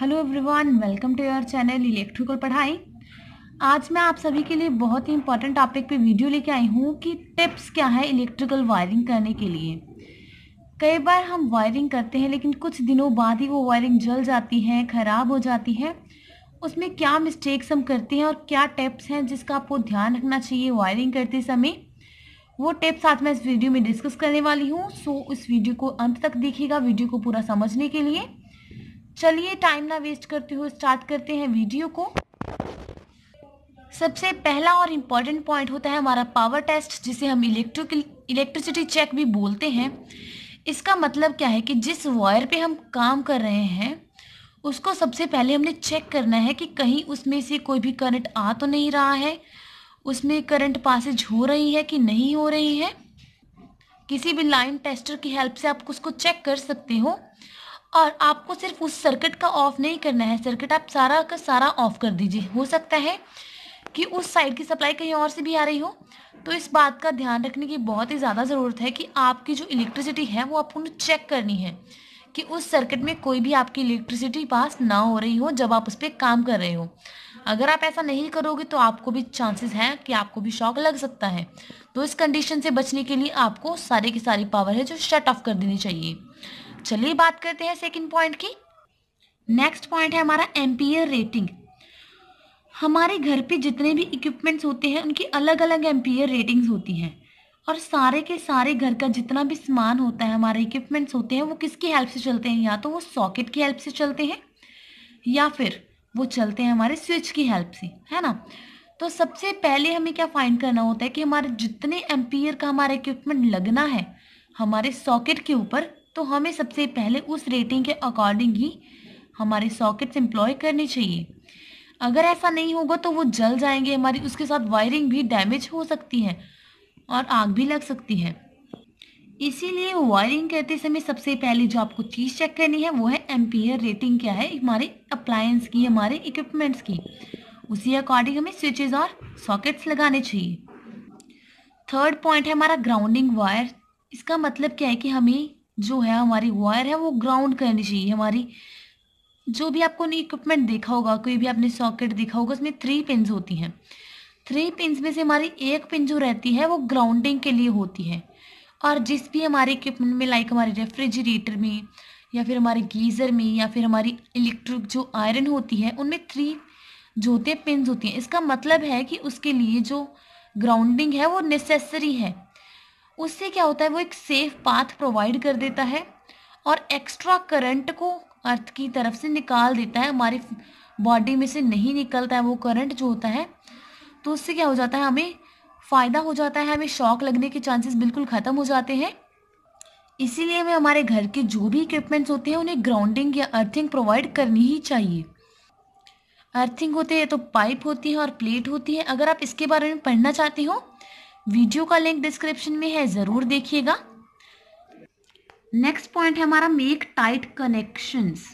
hello everyone welcome to your channel electrical पढ़ाई आज मैं आप सभी के लिए बहुत ही इंपॉर्टेंट टॉपिक पे वीडियो लेके आई हूँ कि टिप्स क्या है इलेक्ट्रिकल वायरिंग करने के लिए कई बार हम वायरिंग करते हैं लेकिन कुछ दिनों बाद ही वो वायरिंग जल जाती है ख़राब हो जाती है उसमें क्या मिस्टेक्स हम करते हैं और क्या टिप्स हैं जिसका आपको ध्यान रखना चाहिए वायरिंग करते समय वो टिप्स आज मैं इस वीडियो में डिस्कस करने वाली हूँ सो इस वीडियो को अंत तक देखिएगा वीडियो को पूरा समझने के लिए चलिए टाइम ना वेस्ट करते हुए स्टार्ट करते हैं वीडियो को सबसे पहला और इम्पॉर्टेंट पॉइंट होता है हमारा पावर टेस्ट जिसे हम इलेक्ट्रिकल इलेक्ट्रिसिटी चेक भी बोलते हैं इसका मतलब क्या है कि जिस वायर पे हम काम कर रहे हैं उसको सबसे पहले हमने चेक करना है कि कहीं उसमें से कोई भी करंट आ तो नहीं रहा है उसमें करंट पासेज हो रही है कि नहीं हो रही है किसी भी लाइन टेस्टर की हेल्प से आप उसको चेक कर सकते हो और आपको सिर्फ उस सर्किट का ऑफ नहीं करना है सर्किट आप सारा का सारा ऑफ कर दीजिए हो सकता है कि उस साइड की सप्लाई कहीं और से भी आ रही हो तो इस बात का ध्यान रखने की बहुत ही ज़्यादा ज़रूरत है कि आपकी जो इलेक्ट्रिसिटी है वो आपको चेक करनी है कि उस सर्किट में कोई भी आपकी इलेक्ट्रिसिटी पास ना हो रही हो जब आप उस पर काम कर रहे हो अगर आप ऐसा नहीं करोगे तो आपको भी चांसेस हैं कि आपको भी शॉक लग सकता है तो इस कंडीशन से बचने के लिए आपको सारे की सारी पावर है जो शट ऑफ कर देनी चाहिए चलिए बात करते हैं सेकंड पॉइंट की नेक्स्ट पॉइंट है हमारा एम्पियर रेटिंग हमारे घर पे जितने भी इक्विपमेंट्स होते हैं उनकी अलग अलग एम्पियर रेटिंग्स होती हैं और सारे के सारे घर का जितना भी सामान होता है हमारे इक्विपमेंट्स होते हैं वो किसकी हेल्प से चलते हैं या तो वो सॉकेट की हेल्प से चलते हैं या फिर वो चलते हैं हमारे स्विच की हेल्प से है ना तो सबसे पहले हमें क्या फाइंड करना होता है कि हमारे जितने एम्पियर का हमारा इक्विपमेंट लगना है हमारे सॉकेट के ऊपर तो हमें सबसे पहले उस रेटिंग के अकॉर्डिंग ही हमारे सॉकेट्स एम्प्लॉय करने चाहिए अगर ऐसा नहीं होगा तो वो जल जाएंगे हमारी उसके साथ वायरिंग भी डैमेज हो सकती है और आग भी लग सकती है इसीलिए वायरिंग करते समय सबसे पहले जो आपको चीज़ चेक करनी है वो है एम्पियर रेटिंग क्या है हमारे अप्लायंस की हमारे इक्विपमेंट्स की उसी अकॉर्डिंग हमें स्विचेज और सॉकेट्स लगाने चाहिए थर्ड पॉइंट है हमारा ग्राउंडिंग वायर इसका मतलब क्या है कि हमें जो है हमारी वायर है वो ग्राउंड करनी चाहिए हमारी जो भी आपको इक्विपमेंट देखा होगा कोई भी आपने सॉकेट देखा होगा उसमें थ्री पिन होती हैं थ्री पिन में से हमारी एक पिन जो रहती है वो ग्राउंडिंग के लिए होती है और जिस भी हमारे इक्विपमेंट में लाइक हमारे रेफ्रिजरेटर में या फिर हमारे गीज़र में या फिर हमारी इलेक्ट्रिक जो आयरन होती है उनमें थ्री जो होते हैं पिन होती हैं इसका मतलब है कि उसके लिए जो ग्राउंडिंग है वो नेसेसरी है उससे क्या होता है वो एक सेफ पाथ प्रोवाइड कर देता है और एक्स्ट्रा करंट को अर्थ की तरफ से निकाल देता है हमारी बॉडी में से नहीं निकलता है वो करंट जो होता है तो उससे क्या हो जाता है हमें फ़ायदा हो जाता है हमें शॉक लगने के चांसेस बिल्कुल ख़त्म हो जाते हैं इसीलिए हमें हमारे घर के जो भी इक्विपमेंट्स होते हैं उन्हें ग्राउंडिंग या अर्थिंग प्रोवाइड करनी ही चाहिए अर्थिंग होते हैं तो पाइप होती है और प्लेट होती है अगर आप इसके बारे में पढ़ना चाहते हो वीडियो का लिंक डिस्क्रिप्शन में है ज़रूर देखिएगा नेक्स्ट पॉइंट है हमारा मेक टाइट कनेक्शंस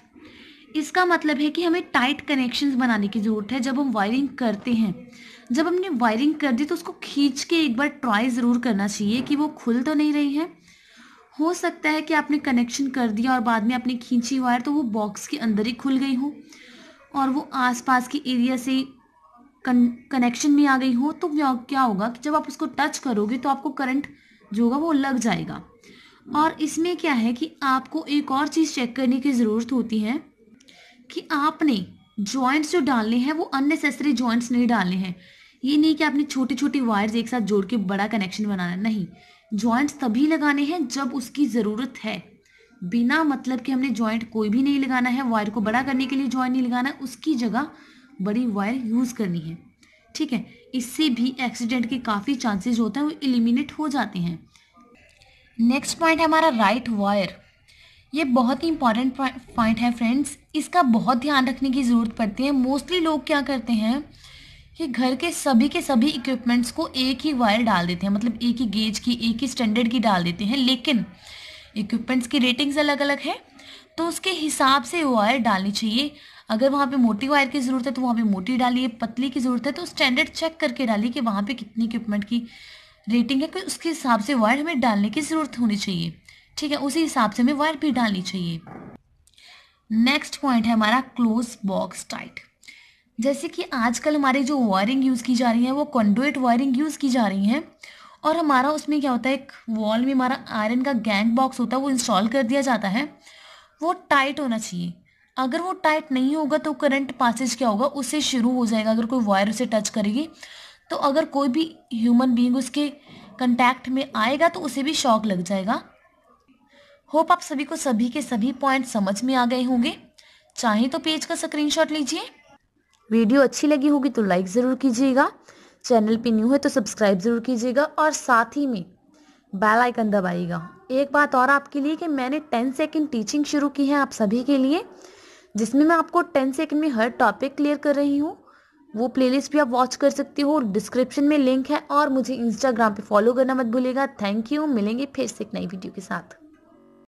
इसका मतलब है कि हमें टाइट कनेक्शंस बनाने की ज़रूरत है जब हम वायरिंग करते हैं जब हमने वायरिंग कर दी तो उसको खींच के एक बार ट्राई ज़रूर करना चाहिए कि वो खुल तो नहीं रही है हो सकता है कि आपने कनेक्शन कर दिया और बाद में आपने खींची वायर तो वो बॉक्स के अंदर ही खुल गई हो और वो आसपास के एरिया से कनेक्शन में आ गई हो तो क्या होगा कि जब आप उसको टच करोगे तो आपको करंट जो होगा वो लग जाएगा और इसमें क्या है कि आपको एक और चीज़ चेक करने की ज़रूरत होती है कि आपने जॉइंट्स जो डालने हैं वो अननेसेसरी जॉइंट्स नहीं डालने हैं ये नहीं कि आपने छोटी छोटी वायर्स एक साथ जोड़ के बड़ा कनेक्शन बनाना नहीं जॉइंट्स तभी लगाने हैं जब उसकी ज़रूरत है बिना मतलब कि हमने जॉइंट कोई भी नहीं लगाना है वायर को बड़ा करने के लिए जॉइंट नहीं लगाना उसकी जगह बड़ी वायर यूज़ करनी है ठीक है इससे भी एक्सीडेंट के काफ़ी चांसेस होते हैं वो इलिमिनेट हो जाते हैं नेक्स्ट पॉइंट है हमारा राइट वायर ये बहुत ही इंपॉर्टेंट पॉइंट है फ्रेंड्स इसका बहुत ध्यान रखने की ज़रूरत पड़ती है मोस्टली लोग क्या करते हैं कि घर के सभी के सभी इक्विपमेंट्स को एक ही वायर डाल देते हैं मतलब एक ही गेज की एक ही स्टैंडर्ड की डाल देते हैं लेकिन इक्विपमेंट्स की रेटिंग्स अलग अलग है तो उसके हिसाब से वायर डालनी चाहिए अगर वहाँ पे मोटी वायर की ज़रूरत है तो वहाँ पे मोटी डालिए पतली की ज़रूरत है तो स्टैंडर्ड चेक करके डालिए कि वहाँ पे कितनी इक्विपमेंट की रेटिंग है कि उसके हिसाब से वायर हमें डालने की ज़रूरत होनी चाहिए ठीक है उसी हिसाब से हमें वायर भी डालनी चाहिए नेक्स्ट पॉइंट है हमारा क्लोज बॉक्स टाइट जैसे कि आजकल हमारे जो वायरिंग यूज़ की जा रही है वो कंडोइट वायरिंग यूज़ की जा रही है और हमारा उसमें क्या होता है एक वॉल में हमारा आयरन का गैंग बॉक्स होता है वो इंस्टॉल कर दिया जाता है वो टाइट होना चाहिए अगर वो टाइट नहीं होगा तो करंट पासेज क्या होगा उससे शुरू हो जाएगा अगर कोई वायर उसे टच करेगी तो अगर कोई भी ह्यूमन बींग उसके कंटैक्ट में आएगा तो उसे भी शॉक लग जाएगा होप आप सभी को सभी के सभी पॉइंट समझ में आ गए होंगे चाहे तो पेज का स्क्रीनशॉट लीजिए वीडियो अच्छी लगी होगी तो लाइक ज़रूर कीजिएगा चैनल पे न्यू है तो सब्सक्राइब ज़रूर कीजिएगा और साथ ही में बेल आइकन दबाइएगा एक बात और आपके लिए कि मैंने टेन सेकेंड टीचिंग शुरू की है आप सभी के लिए जिसमें मैं आपको टेन सेकेंड में हर टॉपिक क्लियर कर रही हूँ वो प्लेलिस्ट भी आप वॉच कर सकती हो डिस्क्रिप्शन में लिंक है और मुझे इंस्टाग्राम पे फॉलो करना मत भूलिएगा थैंक यू मिलेंगे फिर से एक नई वीडियो के साथ